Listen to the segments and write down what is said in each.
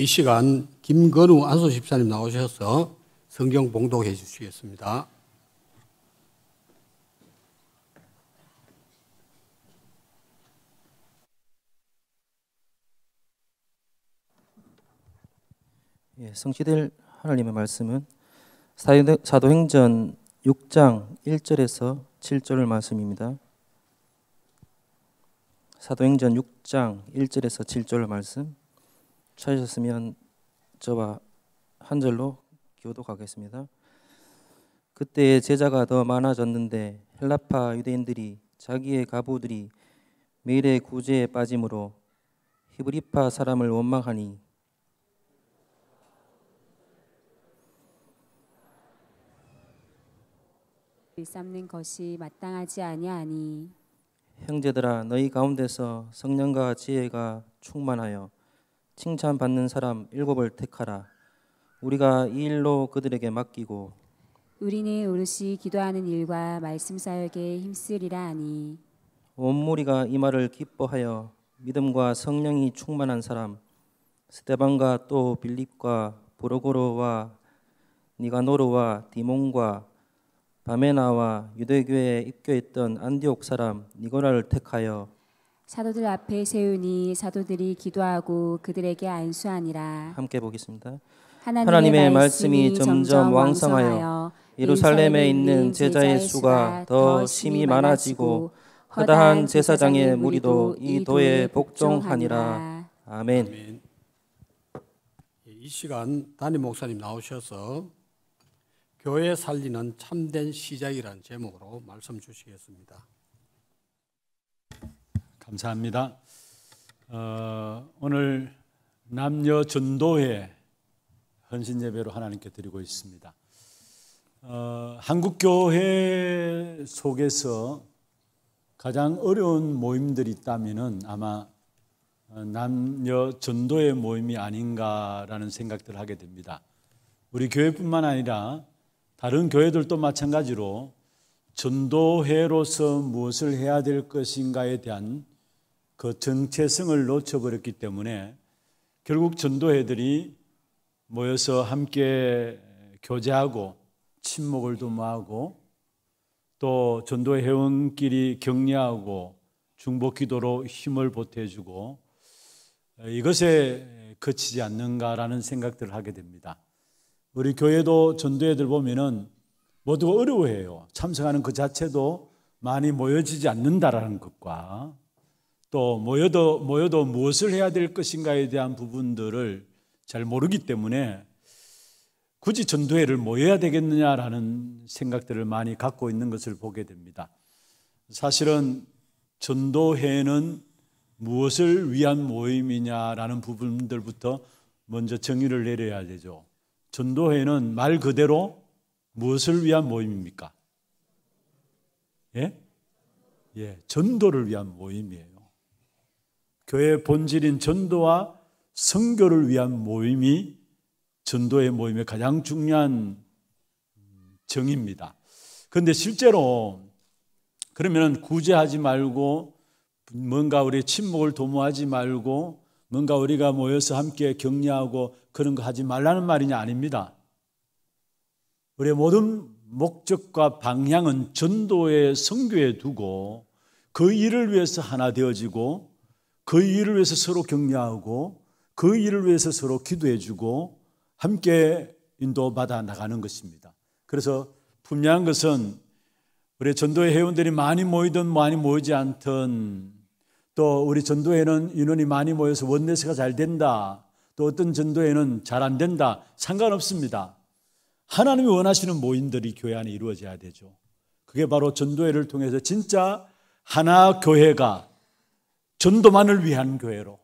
이 시간 김건우 안수 집사님 나오셔서 성경 봉독해 주시겠습니다. 예, 성취될 하나님의 말씀은 사도행전 6장 1절에서 7절 말씀입니다. 사도행전 6장 1절에서 7절 말씀. 찾으셨으면 저와 한 절로 교독하겠습니다. 그때 제자가 더 많아졌는데 헬라파 유대인들이 자기의 가부들이 매일의 구제에 빠짐으로 히브리파 사람을 원망하니 삼는 것이 마땅하지 아니하니 형제들아 너희 가운데서 성령과 지혜가 충만하여 칭찬받는 사람 일곱을 택하라. 우리가 이 일로 그들에게 맡기고 우리는 오롯이 기도하는 일과 말씀 사역에 힘쓰리라 하니 온 무리가 이 말을 기뻐하여 믿음과 성령이 충만한 사람 스테반과 또 빌립과 보로고로와 니가노르와 디몬과 바메나와 유대교에 입교했던 안디옥 사람 니고라를 택하여 사도들 앞에 세우니 사도들이 기도하고 그들에게 안수하니라. 함께 보겠습니다. 하나님의, 하나님의 말씀이 점점 왕성하여 예루살렘에 있는 제자의 수가 더 심히 많아지고 허다한 제사장의 무리도 이 도에 복종하니라. 아멘. 예, 이 시간 담임 목사님 나오셔서 교회 살리는 참된 시작이란 제목으로 말씀 주시겠습니다. 감사합니다. 어, 오늘 남녀 전도회 헌신 예배로 하나님께 드리고 있습니다. 어, 한국 교회 속에서 가장 어려운 모임들이 있다면은 아마 어, 남녀 전도의 모임이 아닌가라는 생각들을 하게 됩니다. 우리 교회뿐만 아니라 다른 교회들도 마찬가지로 전도회로서 무엇을 해야 될 것인가에 대한 그 정체성을 놓쳐버렸기 때문에 결국 전도회들이 모여서 함께 교제하고 친목을 도모하고 또 전도회 회원끼리 격려하고 중복 기도로 힘을 보태주고 이것에 그치지 않는가라는 생각들을 하게 됩니다. 우리 교회도 전도회들 보면은 모두 가 어려워해요. 참석하는 그 자체도 많이 모여지지 않는다라는 것과 또 모여도 모여도 무엇을 해야 될 것인가에 대한 부분들을 잘 모르기 때문에 굳이 전도회를 모여야 되겠느냐라는 생각들을 많이 갖고 있는 것을 보게 됩니다. 사실은 전도회는 무엇을 위한 모임이냐라는 부분들부터 먼저 정의를 내려야 되죠. 전도회는 말 그대로 무엇을 위한 모임입니까? 예? 예, 전도를 위한 모임이에요. 교회의 본질인 전도와 성교를 위한 모임이 전도의 모임의 가장 중요한 정입니다. 그런데 실제로 그러면 구제하지 말고 뭔가 우리 침묵을 도모하지 말고 뭔가 우리가 모여서 함께 격려하고 그런 거 하지 말라는 말이냐 아닙니다. 우리의 모든 목적과 방향은 전도의 성교에 두고 그 일을 위해서 하나 되어지고 그 일을 위해서 서로 격려하고 그 일을 위해서 서로 기도해주고 함께 인도받아 나가는 것입니다. 그래서 분명한 것은 우리 전도회 회원들이 많이 모이든 많이 모이지 않든 또 우리 전도회는 인원이 많이 모여서 원내스가 잘 된다 또 어떤 전도회는 잘 안 된다 상관없습니다. 하나님이 원하시는 모임들이 교회 안에 이루어져야 되죠. 그게 바로 전도회를 통해서 진짜 하나 교회가 전도만을 위한 교회로,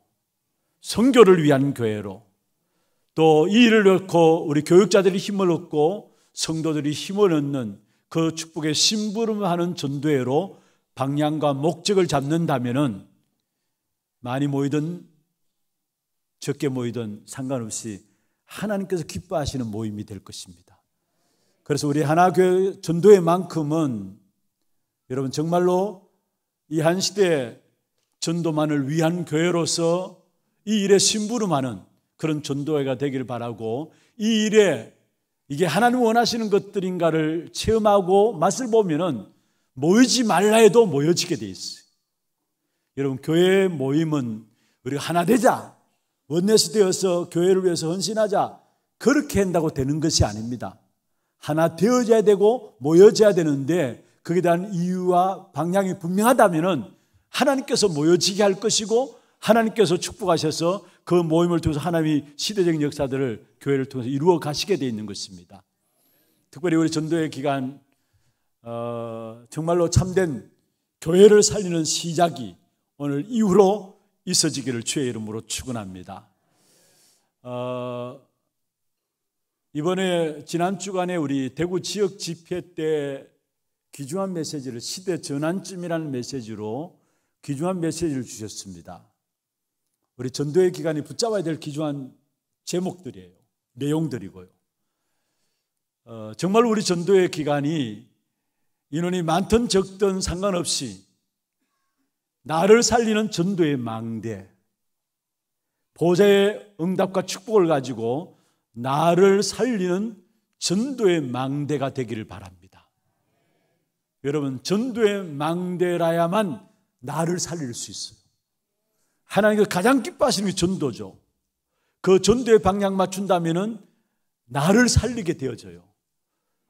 성교를 위한 교회로, 또 이 일을 놓고 우리 교육자들이 힘을 얻고 성도들이 힘을 얻는 그 축복의 심부름하는 전도회로 방향과 목적을 잡는다면은 많이 모이든 적게 모이든 상관없이 하나님께서 기뻐하시는 모임이 될 것입니다. 그래서 우리 하나교회 전도회만큼은 여러분 정말로 이 한 시대에 전도만을 위한 교회로서 이 일에 심부름하는 그런 전도회가 되길 바라고 이 일에 이게 하나님 원하시는 것들인가를 체험하고 맛을 보면은 모이지 말라 해도 모여지게 돼 있어요. 여러분 교회 모임은 우리가 하나 되자 원내스 되어서 교회를 위해서 헌신하자 그렇게 한다고 되는 것이 아닙니다. 하나 되어져야 되고 모여져야 되는데 그에 대한 이유와 방향이 분명하다면은 하나님께서 모여지게 할 것이고 하나님께서 축복하셔서 그 모임을 통해서 하나님이 시대적인 역사들을 교회를 통해서 이루어 가시게 되어 있는 것입니다. 특별히 우리 전도의 기간 어, 정말로 참된 교회를 살리는 시작이 오늘 이후로 있어지기를 주의 이름으로 축원합니다. 어, 이번에 지난 주간에 우리 대구 지역 집회 때 귀중한 메시지를 시대 전환쯤이라는 메시지로 귀중한 메시지를 주셨습니다. 우리 전도의 기간에 붙잡아야 될 귀중한 제목들이에요. 내용들이고요. 어, 정말 우리 전도의 기간이 인원이 많든 적든 상관없이 나를 살리는 전도의 망대, 보좌의 응답과 축복을 가지고 나를 살리는 전도의 망대가 되기를 바랍니다. 여러분, 전도의 망대라야만 나를 살릴 수 있어요. 하나님께서 가장 기뻐하시는 게 전도죠. 그 전도의 방향 맞춘다면은 나를 살리게 되어져요.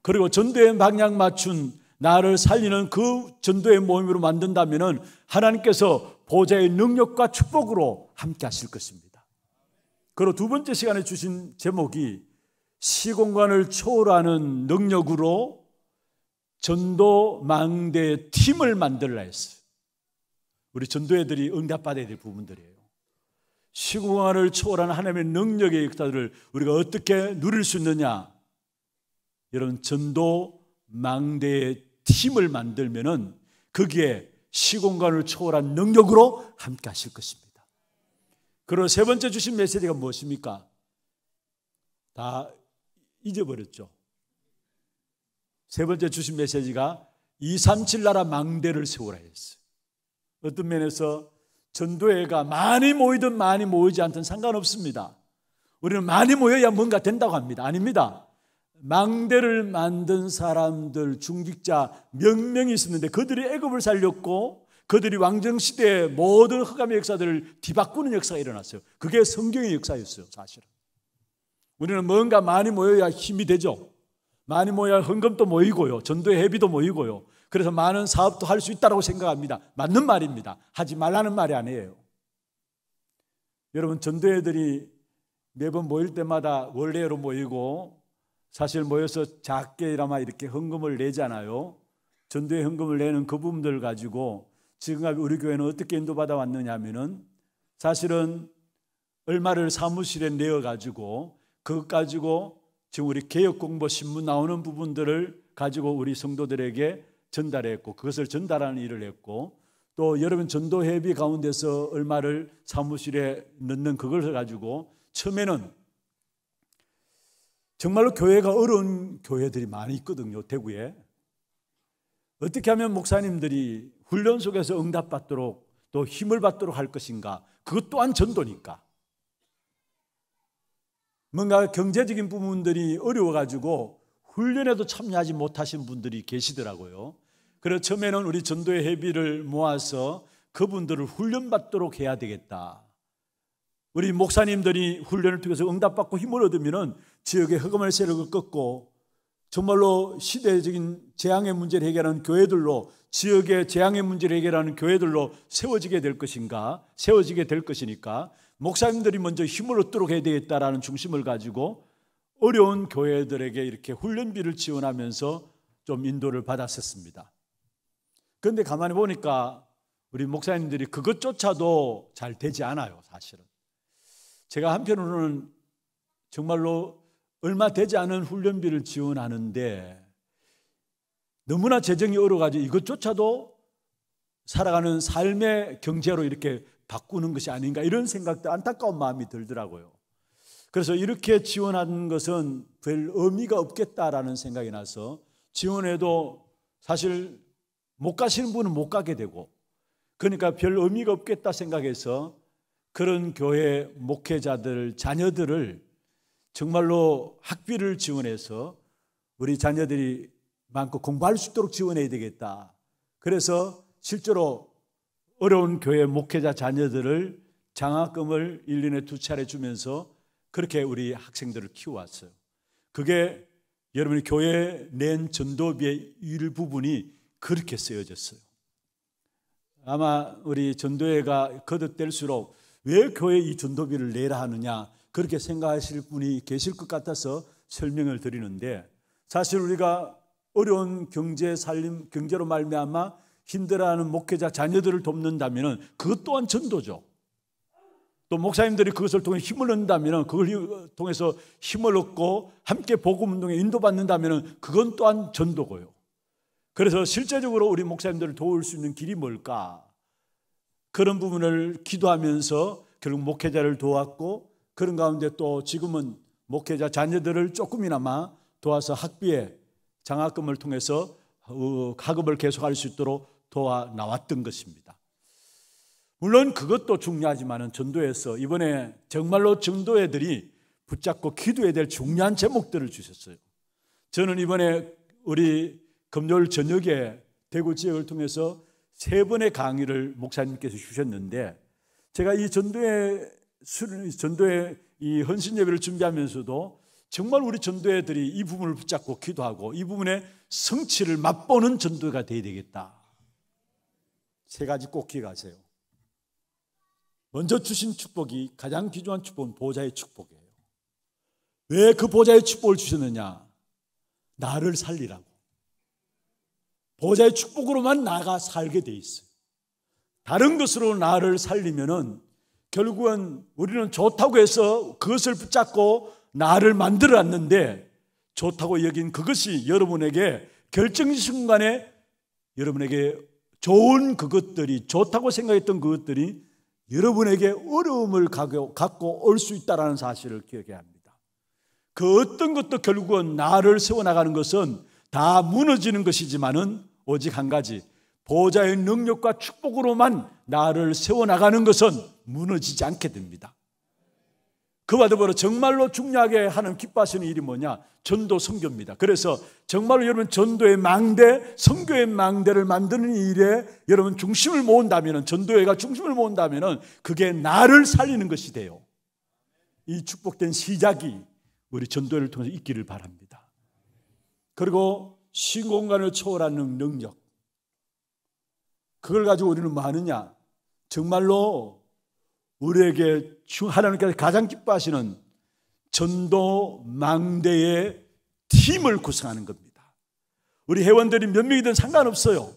그리고 전도의 방향 맞춘 나를 살리는 그 전도의 모임으로 만든다면은 하나님께서 보좌의 능력과 축복으로 함께 하실 것입니다. 그리고 두 번째 시간에 주신 제목이 시공간을 초월하는 능력으로 전도 망대 팀을 만들라 했어요. 우리 전도회들이 응답받아야 될 부분들이에요. 시공간을 초월한 하나님의 능력의 역사들을 우리가 어떻게 누릴 수 있느냐? 여러분 전도 망대의 팀을 만들면은 거기에 시공간을 초월한 능력으로 함께 하실 것입니다. 그리고 세 번째 주신 메시지가 무엇입니까? 다 잊어버렸죠. 세 번째 주신 메시지가 237 나라 망대를 세우라 했어요. 어떤 면에서 전도회가 많이 모이든 많이 모이지 않든 상관없습니다. 우리는 많이 모여야 뭔가 된다고 합니다. 아닙니다. 망대를 만든 사람들 중직자 몇 명이 있었는데 그들이 애굽을 살렸고 그들이 왕정시대의 모든 허감의 역사들을 뒤바꾸는 역사가 일어났어요. 그게 성경의 역사였어요, 사실은. 우리는 뭔가 많이 모여야 힘이 되죠. 많이 모여야 헌금도 모이고요. 전도의 회비도 모이고요. 그래서 많은 사업도 할 수 있다고 생각합니다. 맞는 말입니다. 하지 말라는 말이 아니에요. 여러분, 전도회들이 매번 모일 때마다 원래로 모이고 사실 모여서 작게라마 이렇게 헌금을 내잖아요. 전도회 헌금을 내는 그 부분들 가지고 지금까지 우리 교회는 어떻게 인도받아 왔느냐 하면은 사실은 얼마를 사무실에 내어 가지고 그것 가지고 지금 우리 개혁공보 신문 나오는 부분들을 가지고 우리 성도들에게 전달했고 그것을 전달하는 일을 했고 또 여러분 전도회비 가운데서 얼마를 사무실에 넣는 그걸 가지고 처음에는 정말로 교회가 어려운 교회들이 많이 있거든요 대구에 어떻게 하면 목사님들이 훈련 속에서 응답받도록 또 힘을 받도록 할 것인가 그것 또한 전도니까 뭔가 경제적인 부분들이 어려워가지고 훈련에도 참여하지 못하신 분들이 계시더라고요. 그래서 처음에는 우리 전도의 회비를 모아서 그분들을 훈련받도록 해야 되겠다. 우리 목사님들이 훈련을 통해서 응답받고 힘을 얻으면 지역의 흑암의 세력을 꺾고 정말로 시대적인 재앙의 문제를 해결하는 교회들로 지역의 재앙의 문제를 해결하는 교회들로 세워지게 될 것인가 세워지게 될 것이니까 목사님들이 먼저 힘을 얻도록 해야 되겠다라는 중심을 가지고 어려운 교회들에게 이렇게 훈련비를 지원하면서 좀 인도를 받았었습니다. 그런데 가만히 보니까 우리 목사님들이 그것조차도 잘 되지 않아요, 사실은. 제가 한편으로는 정말로 얼마 되지 않은 훈련비를 지원하는데 너무나 재정이 어려가지고 워 이것조차도 살아가는 삶의 경제로 이렇게 바꾸는 것이 아닌가 이런 생각도 안타까운 마음이 들더라고요. 그래서 이렇게 지원하는 것은 별 의미가 없겠다라는 생각이 나서 지원해도 사실 못 가시는 분은 못 가게 되고 그러니까 별 의미가 없겠다 생각해서 그런 교회 목회자들 자녀들을 정말로 학비를 지원해서 우리 자녀들이 많고 공부할 수 있도록 지원해야 되겠다. 그래서 실제로 어려운 교회 목회자 자녀들을 장학금을 1년에 두 차례 주면서 그렇게 우리 학생들을 키워왔어요. 그게 여러분이 교회 낸 전도비의 일부분이 그렇게 쓰여졌어요. 아마 우리 전도회가 거듭될수록 왜 교회 이 전도비를 내라 하느냐 그렇게 생각하실 분이 계실 것 같아서 설명을 드리는데 사실 우리가 어려운 경제 살림 경제로 말미암아 힘들어하는 목회자 자녀들을 돕는다면 그것 또한 전도죠. 또 목사님들이 그것을 통해 힘을 얻는다면 그걸 통해서 힘을 얻고 함께 복음 운동에 인도받는다면 그건 또한 전도고요. 그래서 실제적으로 우리 목사님들을 도울 수 있는 길이 뭘까? 그런 부분을 기도하면서 결국 목회자를 도왔고 그런 가운데 또 지금은 목회자 자녀들을 조금이나마 도와서 학비에 장학금을 통해서 학업을 어, 계속할 수 있도록 도와 나왔던 것입니다. 물론 그것도 중요하지만 전도에서 이번에 정말로 전도애들이 붙잡고 기도해야 될 중요한 제목들을 주셨어요. 저는 이번에 우리 금요일 저녁에 대구 지역을 통해서 세 번의 강의를 목사님께서 주셨는데 제가 이전도의 전도회 이 헌신 예배를 준비하면서도 정말 우리 전도회들이 이 부분을 붙잡고 기도하고 이부분의 성취를 맛보는 전도회가 되어야 되겠다. 세 가지 꼭 기억하세요. 먼저 주신 축복이 가장 귀중한 축복은 보좌의 축복이에요. 왜 그 보좌의 축복을 주셨느냐? 나를 살리라고. 보좌의 축복으로만 나가 살게 돼 있어요. 다른 것으로 나를 살리면은 결국은 우리는 좋다고 해서 그것을 붙잡고 나를 만들어놨는데 좋다고 여긴 그것이 여러분에게 결정 순간에 여러분에게 좋은 그것들이 좋다고 생각했던 그것들이 여러분에게 어려움을 갖고 올 수 있다라는 사실을 기억해야 합니다. 그 어떤 것도 결국은 나를 세워나가는 것은 다 무너지는 것이지만은 오직 한 가지 보좌의 능력과 축복으로만 나를 세워나가는 것은 무너지지 않게 됩니다. 그와 더불어 정말로 중요하게 하는 기뻐하시는 일이 뭐냐? 전도 선교입니다. 그래서 정말로 여러분 전도의 망대, 선교의 망대를 만드는 일에 여러분 중심을 모은다면 전도회가 중심을 모은다면 그게 나를 살리는 것이 돼요. 이 축복된 시작이 우리 전도회를 통해서 있기를 바랍니다. 그리고 신공간을 초월하는 능력. 그걸 가지고 우리는 뭐 하느냐? 정말로 우리에게 하나님께서 가장 기뻐하시는 전도 망대의 팀을 구성하는 겁니다. 우리 회원들이 몇 명이든 상관없어요.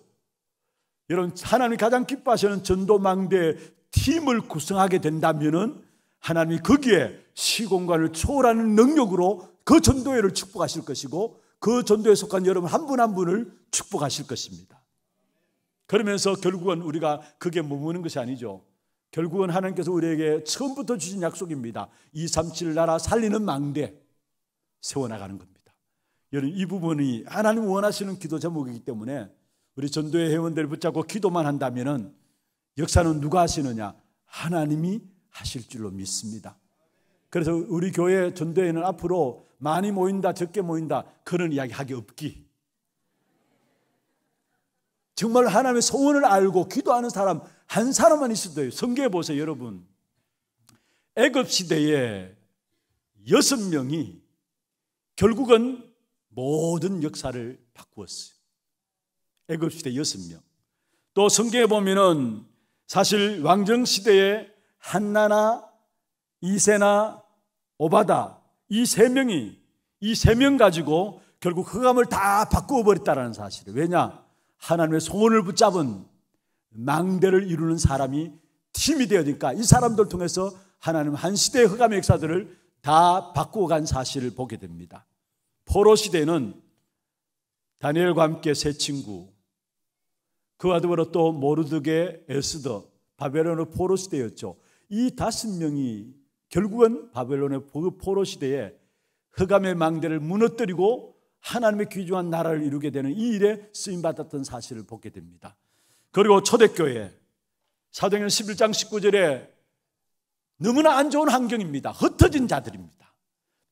여러분, 하나님 이 가장 기뻐하시는 전도 망대의 팀을 구성하게 된다면 하나님이 거기에 시공간을 초월하는 능력으로 그 전도회를 축복하실 것이고 그 전도에 속한 여러분 한 분한 한 분을 축복하실 것입니다. 그러면서 결국은 우리가 그게 머무는 것이 아니죠. 결국은 하나님께서 우리에게 처음부터 주신 약속입니다. 237 나라 살리는 망대 세워나가는 겁니다. 여러분 이 부분이 하나님 원하시는 기도 제목이기 때문에 우리 전도회 회원들 붙잡고 기도만 한다면은 역사는 누가 하시느냐? 하나님이 하실 줄로 믿습니다. 그래서 우리 교회 전도회는 앞으로 많이 모인다, 적게 모인다, 그런 이야기 하기 없기. 정말 하나님의 소원을 알고 기도하는 사람 한 사람만 있어도 돼요. 성경에 보세요, 여러분. 애굽 시대에 여섯 명이 결국은 모든 역사를 바꾸었어요. 애굽 시대 여섯 명. 또 성경에 보면은 사실 왕정 시대에 한나나 이세나 오바다 이세 명이 이 세 명 가지고 결국 흑암을 다 바꾸어 버렸다라는 사실을 왜냐 하나님의 소원을 붙잡은 망대를 이루는 사람이 팀이 되어니까 이 사람들 통해서 하나님 한 시대의 흑암의 역사들을 다 바꾸어 간 사실을 보게 됩니다. 포로 시대는 다니엘과 함께 세 친구 그와 더불어 또 모르드게 에스더 바벨론의 포로 시대였죠. 이 다섯 명이 결국은 바벨론의 포로 시대에 흑암의 망대를 무너뜨리고 하나님의 귀중한 나라를 이루게 되는 이 일에 쓰임 받았던 사실을 보게 됩니다. 그리고 초대교회 사도행전 11장 19절에 너무나 안 좋은 환경입니다. 흩어진 자들입니다.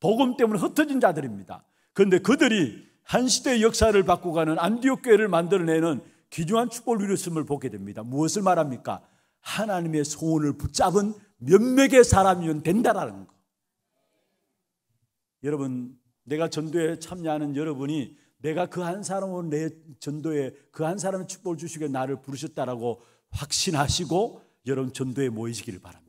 복음 때문에 흩어진 자들입니다. 그런데 그들이 한 시대의 역사를 바꾸가는 안디옥 교회를 만들어내는 귀중한 축복을 이루었음을 보게 됩니다. 무엇을 말합니까? 하나님의 소원을 붙잡은 몇몇의 사람이면 된다라는 거. 여러분, 내가 전도에 참여하는 여러분이 내가 그 한사람을내 전도에 그 한 사람의 축복을 주시게 나를 부르셨다라고 확신하시고 여러분 전도에 모이시기를 바랍니다.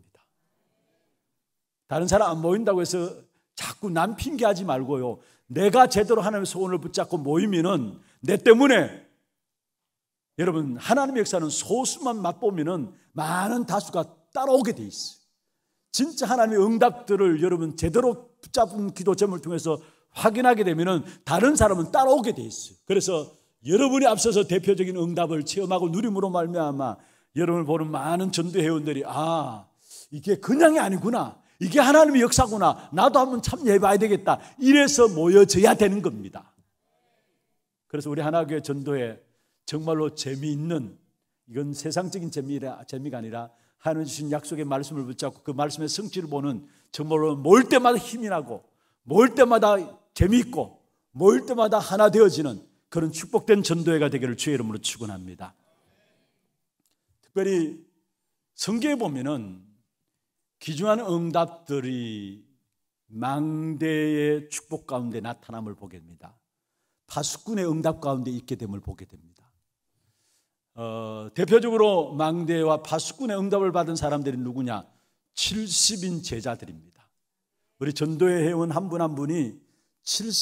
다른 사람 안 모인다고 해서 자꾸 남 핑계하지 말고요. 내가 제대로 하나님의 소원을 붙잡고 모이면은 내 때문에 여러분 하나님의 역사는 소수만 맛보면은 많은 다수가 따라오게 돼 있어요. 진짜 하나님의 응답들을 여러분 제대로 붙잡은 기도 제목을 통해서 확인하게 되면 다른 사람은 따라오게 돼 있어요. 그래서 여러분이 앞서서 대표적인 응답을 체험하고 누림으로 말미암아 여러분을 보는 많은 전도 회원들이 아 이게 그냥이 아니구나. 이게 하나님의 역사구나. 나도 한번 참여해봐야 되겠다. 이래서 모여져야 되는 겁니다. 그래서 우리 하나교회 전도에 정말로 재미있는 이건 세상적인 재미라, 재미가 아니라 하나님 주신 약속의 말씀을 붙잡고 그 말씀의 성취를 보는 정말로 몰 때마다 힘이 나고 몰 때마다 재미있고 몰 때마다 하나 되어지는 그런 축복된 전도회가 되기를 주의 이름으로 축원합니다. 특별히 성경에 보면은 귀중한 응답들이 망대의 축복 가운데 나타남을 보게 됩니다. 파수꾼의 응답 가운데 있게 됨을 보게 됩니다. 어, 대표적으로 망대와 파수꾼의 응답을 받은 사람들이 누구냐? 70인 제자들입니다. 우리 전도회 회원 한 분한 한 분이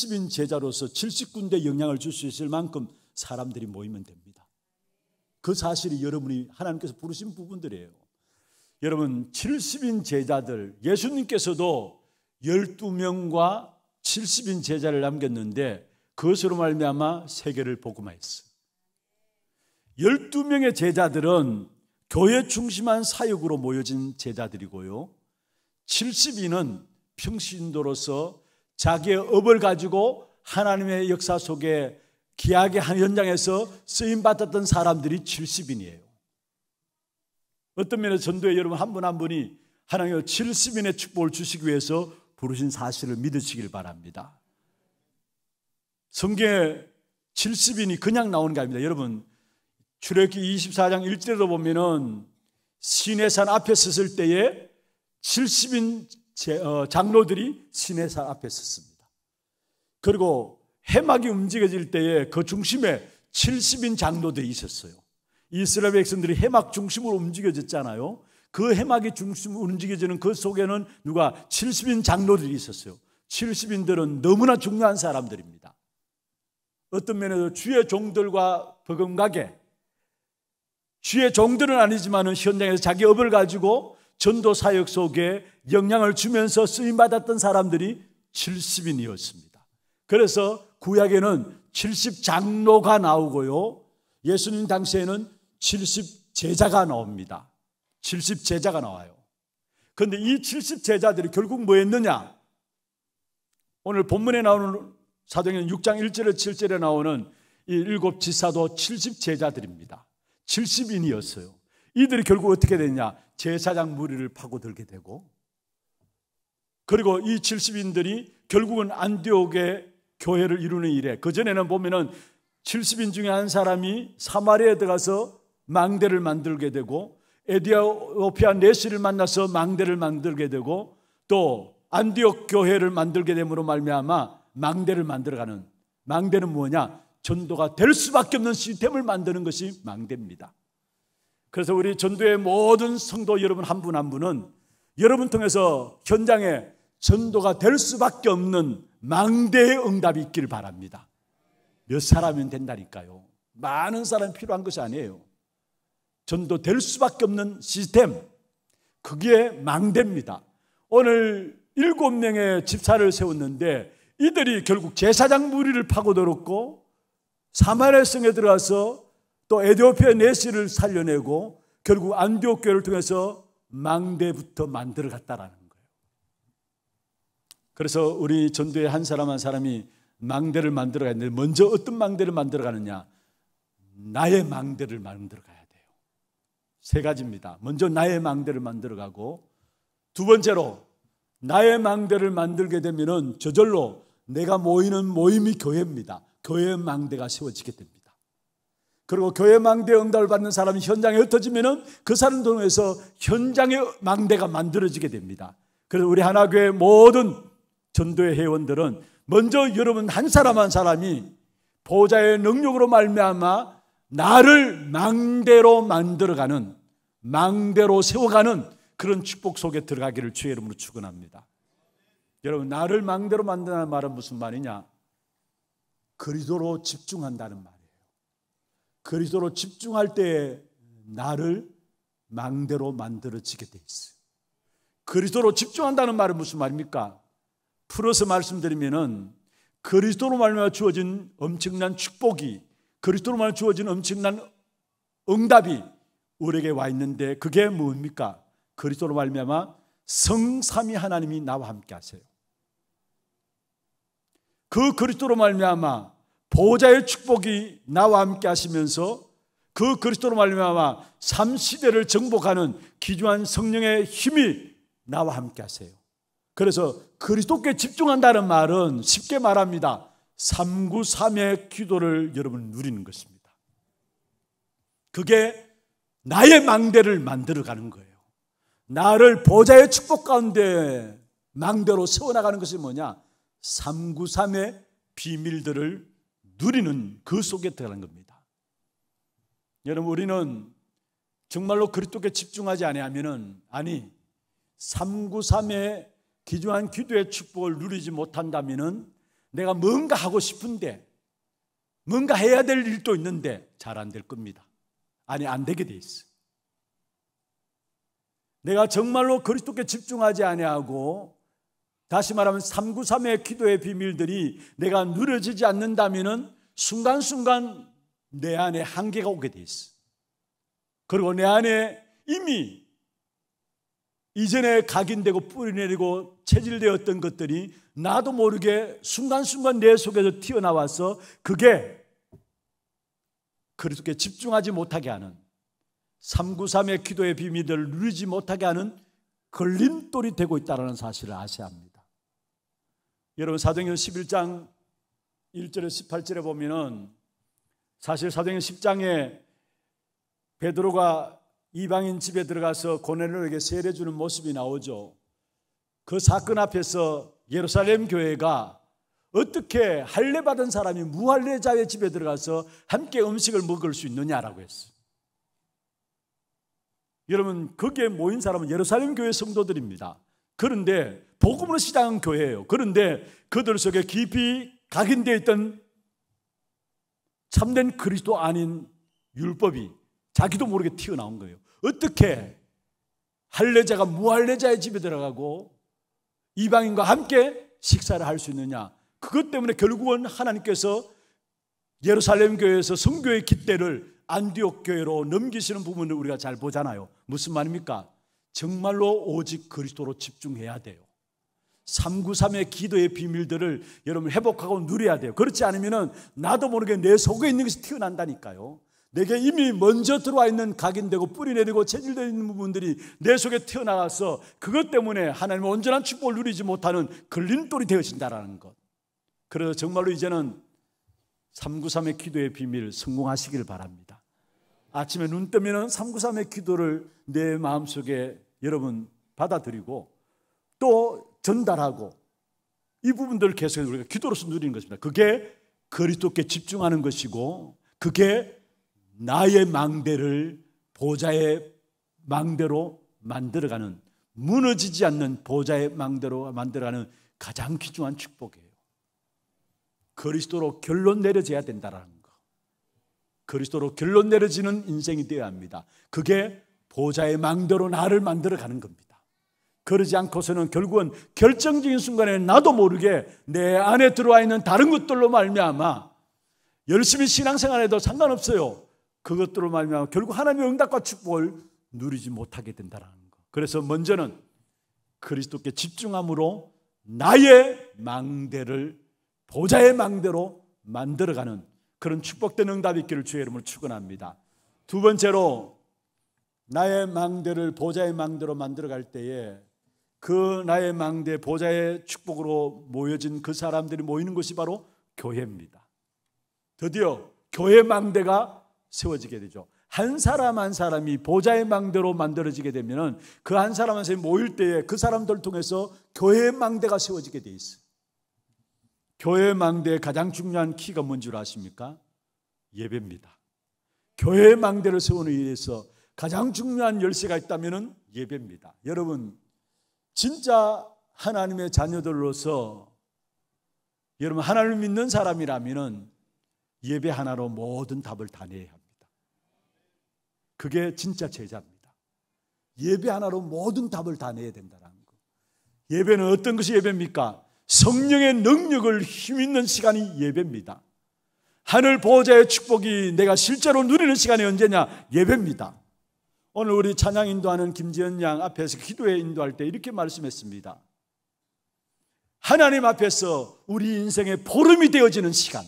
70인 제자로서 70군데 영향을 줄 수 있을 만큼 사람들이 모이면 됩니다. 그 사실이 여러분이 하나님께서 부르신 부분들이에요. 여러분, 70인 제자들, 예수님께서도 12명과 70인 제자를 남겼는데 그것으로 말미암아 세계를 복음화했어요. 12명의 제자들은 교회 중심한 사역으로 모여진 제자들이고요. 7 0인은 평신도로서 자기의 업을 가지고 하나님의 역사 속에 기약의 한 현장에서 쓰임 받았던 사람들이 70인이에요. 어떤 면에서 전도에 여러분 한 분한 한 분이 하나님의 70인의 축복을 주시기 위해서 부르신 사실을 믿으시길 바랍니다. 성경에 70인이 그냥 나오는 게 아닙니다. 여러분, 출애기 24장 1절로 보면은 시내산 앞에 섰을 때에 70인 어, 장로들이 시내산 앞에 섰습니다. 그리고 해막이 움직여질 때에 그 중심에 70인 장로들이 있었어요. 이스라엘 백성들이 해막 중심으로 움직여졌잖아요. 그 해막이 중심으로 움직여지는 그 속에는 누가 70인 장로들이 있었어요. 70인들은 너무나 중요한 사람들입니다. 어떤 면에서 주의 종들과 버금가게 주의 종들은 아니지만은 현장에서 자기 업을 가지고 전도 사역 속에 영향을 주면서 쓰임 받았던 사람들이 70인이었습니다. 그래서 구약에는 70 장로가 나오고요. 예수님 당시에는 70 제자가 나옵니다. 70 제자가 나와요. 그런데 이 70 제자들이 결국 뭐 했느냐? 오늘 본문에 나오는 사도행전 6장 1절에 7절에 나오는 이 일곱 지사도 70 제자들입니다. 70인이었어요. 이들이 결국 어떻게 됐냐? 제사장 무리를 파고들게 되고 그리고 이 70인들이 결국은 안디옥의 교회를 이루는 일에 그전에는 보면은 70인 중에 한 사람이 사마리아에 들어가서 망대를 만들게 되고 에디오피아 네시를 만나서 망대를 만들게 되고 또 안디옥 교회를 만들게 됨으로 말미암아 망대를 만들어가는 망대는 뭐냐? 전도가 될 수밖에 없는 시스템을 만드는 것이 망대입니다. 그래서 우리 전도의 모든 성도 여러분 한 분 한 분은 여러분 통해서 현장에 전도가 될 수밖에 없는 망대의 응답이 있기를 바랍니다. 몇 사람이면 된다니까요. 많은 사람이 필요한 것이 아니에요. 전도 될 수밖에 없는 시스템. 그게 망대입니다. 오늘 일곱 명의 집사를 세웠는데 이들이 결국 제사장 무리를 파고들었고 사마리아 성에 들어가서 또 에디오피아 내시를 살려내고 결국 안디옥 교를 통해서 망대부터 만들어 갔다라는 거예요. 그래서 우리 전도의 한 사람 한 사람이 망대를 만들어 갔는데 먼저 어떤 망대를 만들어 가느냐? 나의 망대를 만들어 가야 돼요. 세 가지입니다. 먼저 나의 망대를 만들어 가고 두 번째로 나의 망대를 만들게 되면은 저절로 내가 모이는 모임이 교회입니다. 교회 망대가 세워지게 됩니다. 그리고 교회 망대 응답을 받는 사람이 현장에 흩어지면은 그 사람 통해서 현장의 망대가 만들어지게 됩니다. 그래서 우리 하나교회 모든 전도의 회원들은 먼저 여러분 한 사람 한 사람이 보좌의 능력으로 말미암아 나를 망대로 만들어가는 망대로 세워가는 그런 축복 속에 들어가기를 주의 이름으로 축원합니다. 여러분 나를 망대로 만드는 말은 무슨 말이냐? 그리스도로 집중한다는 말이에요. 그리스도로 집중할 때 나를 망대로 만들어지게 돼 있어요. 그리스도로 집중한다는 말은 무슨 말입니까? 풀어서 말씀드리면은 그리스도로 말미암아 주어진 엄청난 축복이 그리스도로 말미암아 주어진 엄청난 응답이 우리에게 와 있는데 그게 뭡니까? 그리스도로 말미암아 성삼위 하나님이 나와 함께 하세요. 그 그리스도로 말미암아 보호자의 축복이 나와 함께 하시면서 그 그리스도로 말미암아 삼 시대를 정복하는 기주한 성령의 힘이 나와 함께 하세요. 그래서 그리스도께 집중한다는 말은 쉽게 말합니다. 393의 기도를 여러분 누리는 것입니다. 그게 나의 망대를 만들어 가는 거예요. 나를 보좌의 축복 가운데 망대로 세워나가는 것이 뭐냐? 393의 비밀들을 누리는 그 속에 들어간 겁니다. 여러분 우리는 정말로 그리스도께 집중하지 아니하면은 아니 393의 기중한 기도의 축복을 누리지 못한다면은 내가 뭔가 하고 싶은데 뭔가 해야 될 일도 있는데 잘 안 될 겁니다. 아니 안 되게 돼 있어. 내가 정말로 그리스도께 집중하지 아니하고 다시 말하면 393의 기도의 비밀들이 내가 누려지지 않는다면 순간순간 내 안에 한계가 오게 돼 있어. 그리고 내 안에 이미 이전에 각인되고 뿌리내리고 체질되었던 것들이 나도 모르게 순간순간 내 속에서 튀어나와서 그게 그렇게 집중하지 못하게 하는 393의 기도의 비밀들을 누리지 못하게 하는 걸림돌이 되고 있다는 사실을 아셔야 합니다. 여러분 사도행전 11장 1절에서 18절에 보면은 사실 사도행전 10장에 베드로가 이방인 집에 들어가서 고넬료에게 세례 주는 모습이 나오죠. 그 사건 앞에서 예루살렘 교회가 어떻게 할례 받은 사람이 무할례자의 집에 들어가서 함께 음식을 먹을 수 있느냐라고 했어요. 여러분 거기에 모인 사람은 예루살렘 교회 성도들입니다. 그런데 복음으로 시작한 교회예요. 그런데 그들 속에 깊이 각인되어 있던 참된 그리스도 아닌 율법이 자기도 모르게 튀어나온 거예요. 어떻게 할례자가 무할례자의 집에 들어가고 이방인과 함께 식사를 할 수 있느냐? 그것 때문에 결국은 하나님께서 예루살렘 교회에서 성교의 깃대를 안디옥 교회로 넘기시는 부분을 우리가 잘 보잖아요. 무슨 말입니까? 정말로 오직 그리스도로 집중해야 돼요. 393의 기도의 비밀들을 여러분 회복하고 누려야 돼요. 그렇지 않으면 나도 모르게 내 속에 있는 것이 튀어난다니까요. 내게 이미 먼저 들어와 있는 각인되고 뿌리 내리고 체질되어 있는 부분들이 내 속에 튀어나와서 그것 때문에 하나님의 온전한 축복을 누리지 못하는 걸림돌이 되어진다라는 것. 그래서 정말로 이제는 393의 기도의 비밀 성공하시길 바랍니다. 아침에 눈뜨면 393의 기도를 내 마음속에 여러분 받아들이고 또 전달하고 이 부분들을 계속 해서 우리가 기도로서 누리는 것입니다. 그게 그리스도께 집중하는 것이고 그게 나의 망대를 보좌의 망대로 만들어가는 무너지지 않는 보좌의 망대로 만들어가는 가장 귀중한 축복이에요. 그리스도로 결론 내려져야 된다라는 거. 그리스도로 결론 내려지는 인생이 되어야 합니다. 그게 보좌의 망대로 나를 만들어가는 겁니다. 그러지 않고서는 결국은 결정적인 순간에 나도 모르게 내 안에 들어와 있는 다른 것들로 말미암아 열심히 신앙생활해도 상관없어요. 그것들로 말미암아 결국 하나님의 응답과 축복을 누리지 못하게 된다라는 거. 그래서 먼저는 그리스도께 집중함으로 나의 망대를 보좌의 망대로 만들어가는 그런 축복된 응답이 있기를 주의 이름으로 축원합니다. 두 번째로 나의 망대를 보좌의 망대로 만들어갈 때에 그 나의 망대 보좌의 축복으로 모여진 그 사람들이 모이는 것이 바로 교회입니다. 드디어 교회 망대가 세워지게 되죠. 한 사람 한 사람이 보좌의 망대로 만들어지게 되면 그 한 사람 한 사람이 모일 때에 그 사람들 통해서 교회의 망대가 세워지게 돼 있어요. 교회의 망대의 가장 중요한 키가 뭔 줄 아십니까? 예배입니다. 교회의 망대를 세우는 일에서 가장 중요한 열쇠가 있다면 예배입니다. 여러분 진짜 하나님의 자녀들로서 여러분 하나님을 믿는 사람이라면 예배 하나로 모든 답을 다 내야 합니다. 그게 진짜 제자입니다. 예배 하나로 모든 답을 다 내야 된다는 거. 예배는 어떤 것이 예배입니까? 성령의 능력을 힘있는 시간이 예배입니다. 하늘 보호자의 축복이 내가 실제로 누리는 시간이 언제냐? 예배입니다. 오늘 우리 찬양 인도하는 김지연 양 앞에서 기도에 인도할 때 이렇게 말씀했습니다. 하나님 앞에서 우리 인생의 보름이 되어지는 시간.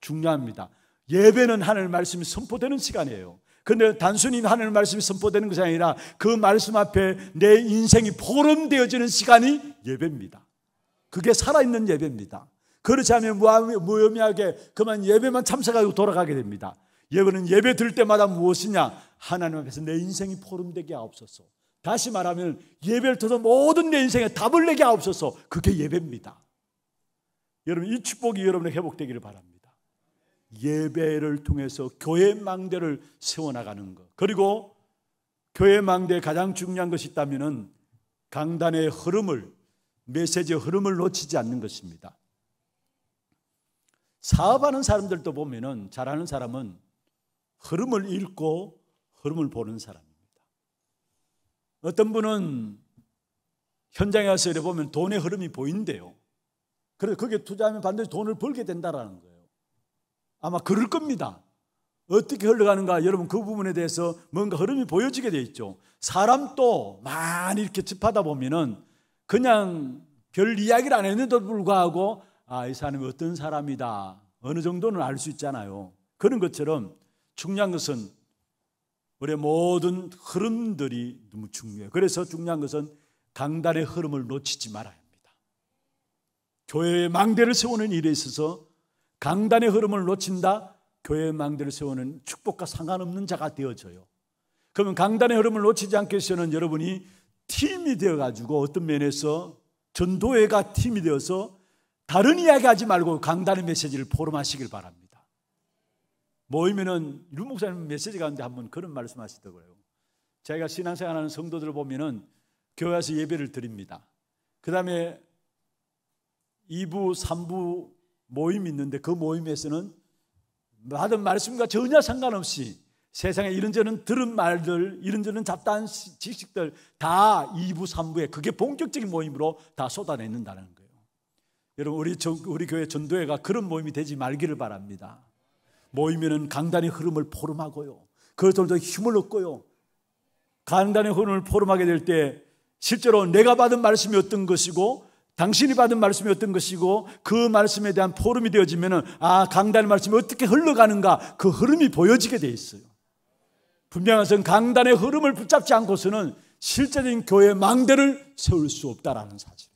중요합니다. 예배는 하늘 말씀이 선포되는 시간이에요. 근데 단순히 하늘 말씀이 선포되는 것이 아니라 그 말씀 앞에 내 인생이 보름되어지는 시간이 예배입니다. 그게 살아있는 예배입니다. 그렇지 않으면 무의미하게 그만 예배만 참석하고 돌아가게 됩니다. 예배는 예배 들 때마다 무엇이냐? 하나님 앞에서 내 인생이 포름되게 하옵소서. 다시 말하면 예배를 통해서 모든 내 인생에 답을 내게 하옵소서. 그게 예배입니다. 여러분 이 축복이 여러분의 회복되기를 바랍니다. 예배를 통해서 교회 망대를 세워나가는 것. 그리고 교회 망대에 가장 중요한 것이 있다면 강단의 흐름을 메시지의 흐름을 놓치지 않는 것입니다. 사업하는 사람들도 보면은 잘하는 사람은 흐름을 읽고 흐름을 보는 사람입니다. 어떤 분은 현장에 가서 이래 보면 돈의 흐름이 보인대요. 그래서 거기에 투자하면 반드시 돈을 벌게 된다라는 거예요. 아마 그럴 겁니다. 어떻게 흘러가는가 여러분 그 부분에 대해서 뭔가 흐름이 보여지게 돼 있죠. 사람도 많이 이렇게 접하다 보면은 그냥 별 이야기를 안 했는데도 불구하고 아, 이 사람이 어떤 사람이다. 어느 정도는 알 수 있잖아요. 그런 것처럼 중요한 것은 우리의 모든 흐름들이 너무 중요해요. 그래서 중요한 것은 강단의 흐름을 놓치지 말아야 합니다. 교회의 망대를 세우는 일에 있어서 강단의 흐름을 놓친다? 교회의 망대를 세우는 축복과 상관없는 자가 되어져요. 그러면 강단의 흐름을 놓치지 않기 위해서는 여러분이 팀이 되어가지고 어떤 면에서 전도회가 팀이 되어서 다른 이야기 하지 말고 강단의 메시지를 포럼하시길 바랍니다. 모이면은 윤 목사님 메시지 가는데 한 번 그런 말씀하시더라고요. 자가 신앙생활하는 성도들을 보면은 교회에서 예배를 드립니다. 그 다음에 2부, 3부 모임이 있는데 그 모임에서는 받은 말씀과 전혀 상관없이 세상에 이런저런 들은 말들, 이런저런 잡다한 지식들 다 2부, 3부에 그게 본격적인 모임으로 다 쏟아내는다는 거예요. 여러분, 우리, 우리 교회 전도회가 그런 모임이 되지 말기를 바랍니다. 모이면은 강단의 흐름을 포름하고요 그것들도 힘을 얻고요. 강단의 흐름을 포름하게될 때 실제로 내가 받은 말씀이 어떤 것이고 당신이 받은 말씀이 어떤 것이고 그 말씀에 대한 포름이 되어지면은 아 강단의 말씀이 어떻게 흘러가는가 그 흐름이 보여지게 돼 있어요. 분명한 것은 강단의 흐름을 붙잡지 않고서는 실제적인 교회 망대를 세울 수 없다라는 사실.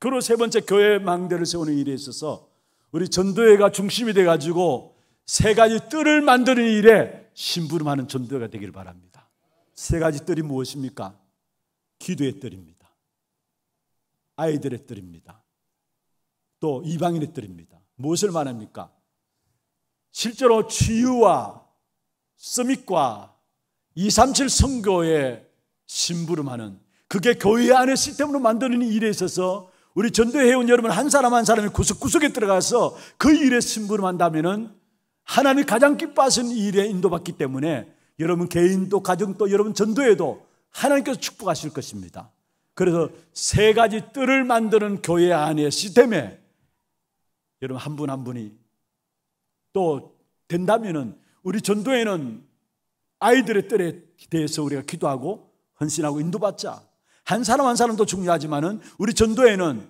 그리고 세 번째 교회 망대를 세우는 일에 있어서 우리 전도회가 중심이 돼 가지고 세 가지 뜰을 만드는 일에 심부름하는 존재가 되기를 바랍니다. 세 가지 뜰이 무엇입니까? 기도의 뜰입니다. 아이들의 뜰입니다. 또 이방인의 뜰입니다. 무엇을 말합니까? 실제로 치유와 서밋과 237 선교에 심부름하는 그게 교회 안에 시스템으로 만드는 일에 있어서 우리 전도회원 여러분 한 사람 한 사람이 구석구석에 들어가서 그 일에 심부름한다면은 하나님이 가장 기뻐하신 일에 인도받기 때문에 여러분 개인도 가정도 여러분 전도에도 하나님께서 축복하실 것입니다. 그래서 세 가지 뜰을 만드는 교회 안의 시스템에 여러분 한 분한 한 분이 또 된다면은 우리 전도에는 아이들의 뜰에 대해서 우리가 기도하고 헌신하고 인도받자. 한 사람 한 사람도 중요하지만은 우리 전도에는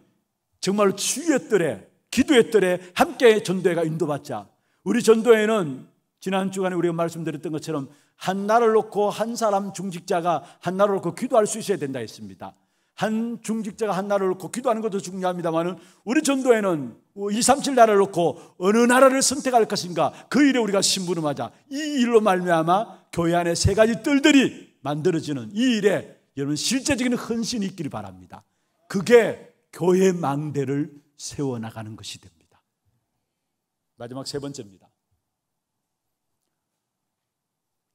정말 주유의 뜰에 기도의 뜰에 함께 전도회가 인도받자. 우리 전도회는 지난 주간에 우리가 말씀드렸던 것처럼 한 나를 놓고 한 사람 중직자가 한 나를 놓고 기도할 수 있어야 된다 했습니다. 한 중직자가 한날를 놓고 기도하는 것도 중요합니다만은 우리 전도에는 137 뭐 나라를 놓고 어느 나라를 선택할 것인가 그 일에 우리가 신분을 맞아 이 일로 말미암아 교회 안에 세 가지 뜰들이 만들어지는 이 일에 여러분 실제적인 헌신이 있기를 바랍니다. 그게 교회 망대를 세워나가는 것이 됩니다. 마지막 세 번째입니다.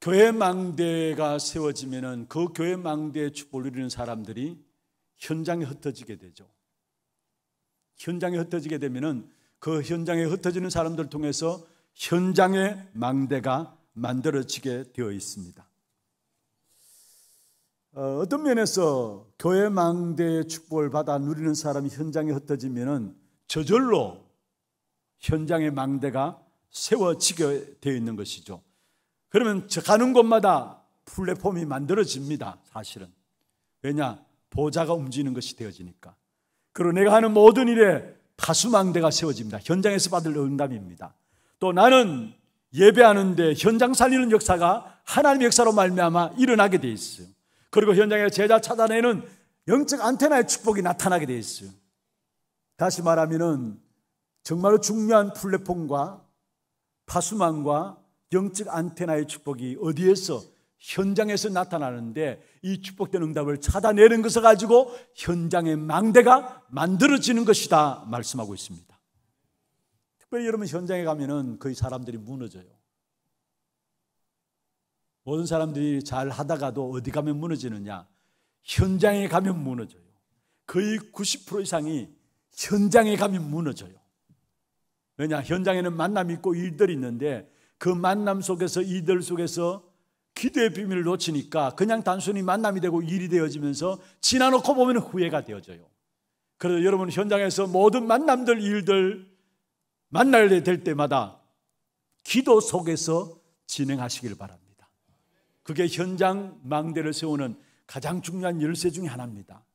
교회 망대가 세워지면그 교회 망대에 축복을 누리는 사람들이 현장에 흩어지게 되죠. 현장에 흩어지게 되면그 현장에 흩어지는 사람들 통해서 현장의 망대가 만들어지게 되어 있습니다. 어, 떤 면에서 교회 망대의 축복을 받아 누리는 사람이 현장에 흩어지면 저절로 현장의 망대가 세워지게 되어 있는 것이죠. 그러면 가는 곳마다 플랫폼이 만들어집니다. 사실은. 왜냐? 보좌가 움직이는 것이 되어지니까. 그리고 내가 하는 모든 일에 파수망대가 세워집니다. 현장에서 받을 응답입니다. 또 나는 예배하는데 현장 살리는 역사가 하나님 역사로 말미암아 일어나게 돼 있어요. 그리고 현장에 제자 찾아내는 영적 안테나의 축복이 나타나게 돼 있어요. 다시 말하면은 정말로 중요한 플랫폼과 파수망과 영적 안테나의 축복이 어디에서 현장에서 나타나는데 이 축복된 응답을 찾아내는 것을 가지고 현장의 망대가 만들어지는 것이다 말씀하고 있습니다. 특별히 여러분 현장에 가면은 거의 사람들이 무너져요. 모든 사람들이 잘 하다가도 어디 가면 무너지느냐? 현장에 가면 무너져요. 거의 90% 이상이 현장에 가면 무너져요. 왜냐 현장에는 만남이 있고 일들이 있는데 그 만남 속에서 이들 속에서 기도의 비밀을 놓치니까 그냥 단순히 만남이 되고 일이 되어지면서 지나놓고 보면 후회가 되어져요. 그래서 여러분 현장에서 모든 만남들 일들 만날 될 때마다 기도 속에서 진행하시길 바랍니다. 그게 현장 망대를 세우는 가장 중요한 열쇠 중의 하나입니다.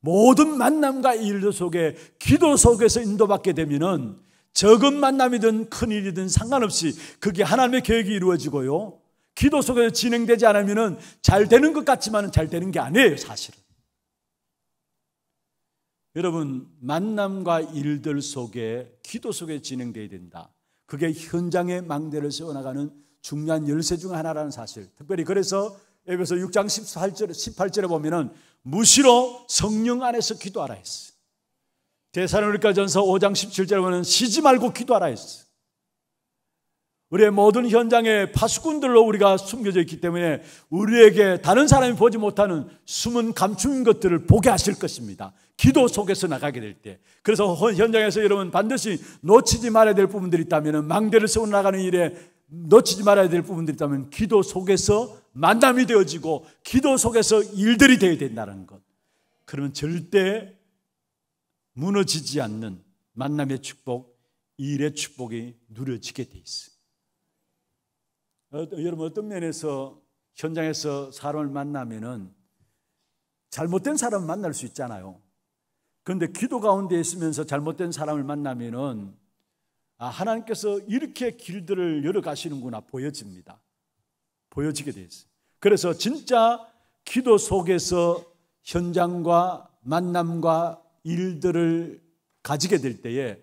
모든 만남과 일들 속에 기도 속에서 인도받게 되면은 적은 만남이든 큰 일이든 상관없이 그게 하나님의 계획이 이루어지고요. 기도 속에서 진행되지 않으면 잘 되는 것 같지만 잘 되는 게 아니에요, 사실은. 여러분, 만남과 일들 속에 기도 속에 진행돼야 된다. 그게 현장의 망대를 세워나가는 중요한 열쇠 중 하나라는 사실. 특별히 그래서 에베소 6장 1 8절 18절에 보면은 무시로 성령 안에서 기도하라 했어요. 대사로니까 전서 5장 17절에 보면 쉬지 말고 기도하라 했어 우리의 모든 현장에 파수꾼들로 우리가 숨겨져 있기 때문에 우리에게 다른 사람이 보지 못하는 숨은 감춘 것들을 보게 하실 것입니다. 기도 속에서 나가게 될 때. 그래서 현장에서 여러분 반드시 놓치지 말아야 될 부분들이 있다면 망대를 세워 나가는 일에 놓치지 말아야 될 부분들이 있다면 기도 속에서 만남이 되어지고 기도 속에서 일들이 되어야 된다는 것. 그러면 절대 무너지지 않는 만남의 축복, 일의 축복이 누려지게 돼 있어요. 어, 여러분 어떤 면에서 현장에서 사람을 만나면은 잘못된 사람 만날 수 있잖아요. 그런데 기도 가운데 있으면서 잘못된 사람을 만나면은 아, 하나님께서 이렇게 길들을 열어 가시는구나 보여집니다. 보여지게 돼 있어요. 그래서 진짜 기도 속에서 현장과 만남과 일들을 가지게 될 때에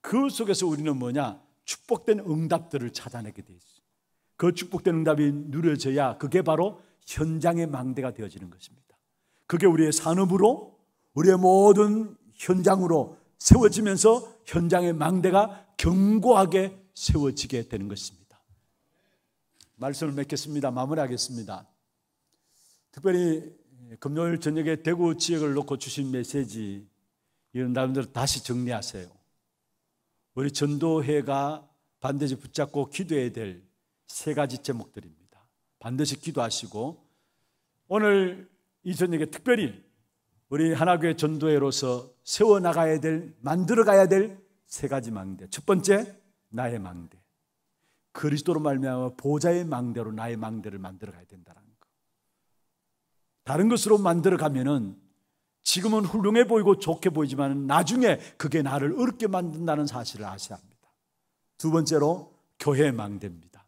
그 속에서 우리는 뭐냐? 축복된 응답들을 찾아내게 돼 있어요. 그 축복된 응답이 누려져야 그게 바로 현장의 망대가 되어지는 것입니다. 그게 우리의 산업으로 우리의 모든 현장으로 세워지면서 현장의 망대가 견고하게 세워지게 되는 것입니다. 말씀을 맺겠습니다. 마무리하겠습니다. 특별히 금요일 저녁에 대구 지역을 놓고 주신 메시지 이런 나름대로 다시 정리하세요. 우리 전도회가 반드시 붙잡고 기도해야 될 세 가지 제목들입니다. 반드시 기도하시고 오늘 이 저녁에 특별히 우리 하나교회 전도회로서 세워나가야 될, 만들어가야 될 세 가지 망대. 첫 번째, 나의 망대. 그리스도로 말미암아 보좌의 망대로 나의 망대를 만들어가야 된다는 거. 다른 것으로 만들어가면은 지금은 훌륭해 보이고 좋게 보이지만 나중에 그게 나를 어렵게 만든다는 사실을 아셔야 합니다. 두 번째로 교회 망대입니다.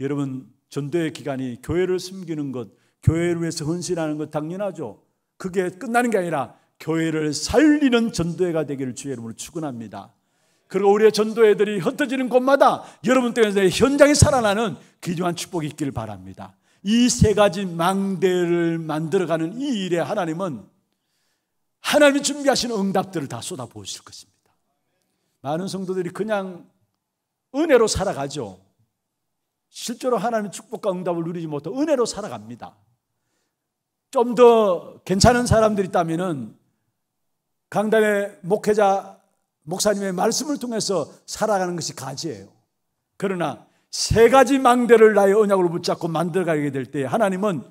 여러분 전도의 기간이 교회를 숨기는 것, 교회를 위해서 헌신하는 것 당연하죠. 그게 끝나는 게 아니라 교회를 살리는 전도회가 되기를 주의 이름으로 축원합니다. 그리고 우리의 전도회들이 흩어지는 곳마다 여러분 때문에 현장이 살아나는 귀중한 축복이 있기를 바랍니다. 이 세 가지 망대를 만들어가는 이 일에 하나님은 하나님이 준비하신 응답들을 다 쏟아부으실 것입니다. 많은 성도들이 그냥 은혜로 살아가죠. 실제로 하나님의 축복과 응답을 누리지 못하 은혜로 살아갑니다. 좀 더 괜찮은 사람들이 있다면 강단의 목회자 목사님의 말씀을 통해서 살아가는 것이 가지예요. 그러나 세 가지 망대를 나의 언약으로 붙잡고 만들어가게 될 때 하나님은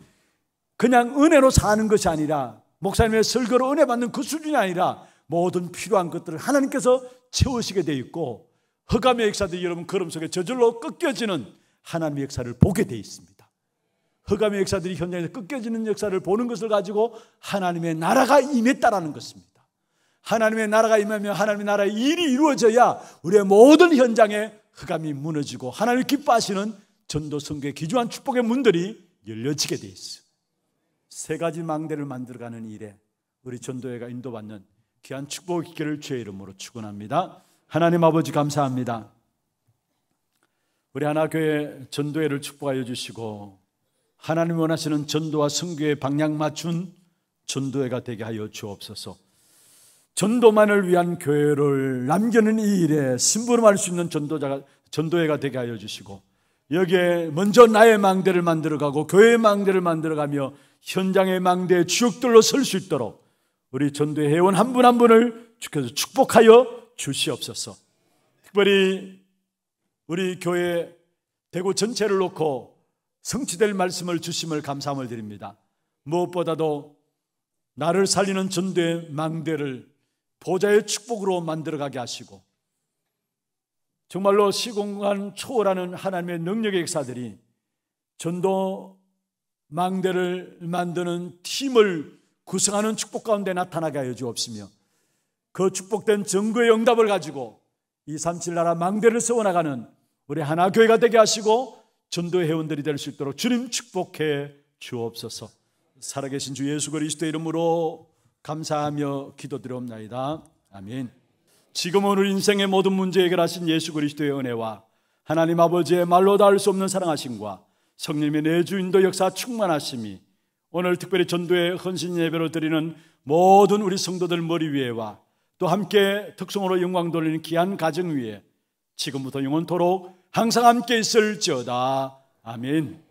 그냥 은혜로 사는 것이 아니라 목사님의 설교로 은혜 받는 그 수준이 아니라 모든 필요한 것들을 하나님께서 채우시게 돼 있고 허감의 역사들이 여러분 걸음 속에 저절로 꺾여지는 하나님의 역사를 보게 돼 있습니다. 허감의 역사들이 현장에서 꺾여지는 역사를 보는 것을 가지고 하나님의 나라가 임했다라는 것입니다. 하나님의 나라가 임하면 하나님의 나라의 일이 이루어져야 우리의 모든 현장에 허감이 무너지고 하나님 기뻐하시는 전도 성교의 기조한 축복의 문들이 열려지게 돼있습니다 세 가지 망대를 만들어가는 일에 우리 전도회가 인도받는 귀한 축복의 기회를 주의 이름으로 축원합니다. 하나님 아버지 감사합니다. 우리 하나교회 전도회를 축복하여 주시고 하나님 원하시는 전도와 성교의 방향 맞춘 전도회가 되게 하여 주옵소서. 전도만을 위한 교회를 남겨는 이 일에 신부름할수 있는 전도자가 전도회가 되게 하여 주시고 여기에 먼저 나의 망대를 만들어가고 교회의 망대를 만들어가며 현장의 망대에 주역들로 설 수 있도록 우리 전도의 회원 한 분 한 분을 주께서 축복하여 주시옵소서. 특별히 우리 교회 대구 전체를 놓고 성취될 말씀을 주심을 감사함을 드립니다. 무엇보다도 나를 살리는 전도의 망대를 보좌의 축복으로 만들어가게 하시고 정말로 시공간 초월하는 하나님의 능력의 역사들이 전도 망대를 만드는 팀을 구성하는 축복 가운데 나타나게 하여 주옵시며 그 축복된 정거의 응답을 가지고 이 삼칠나라 망대를 세워나가는 우리 하나교회가 되게 하시고 전도 회원들이 될 수 있도록 주님 축복해 주옵소서 살아계신 주 예수 그리스도 이름으로 감사하며 기도드려옵나이다. 아멘. 지금 오늘 인생의 모든 문제 해결하신 예수 그리스도의 은혜와 하나님 아버지의 말로 닿을 수 없는 사랑하심과 성님의 내주인도 역사 충만하심이 오늘 특별히 전도의 헌신 예배로 드리는 모든 우리 성도들 머리 위에와 또 함께 특성으로 영광 돌리는 귀한 가정 위에 지금부터 영원토록 항상 함께 있을지어다. 아멘.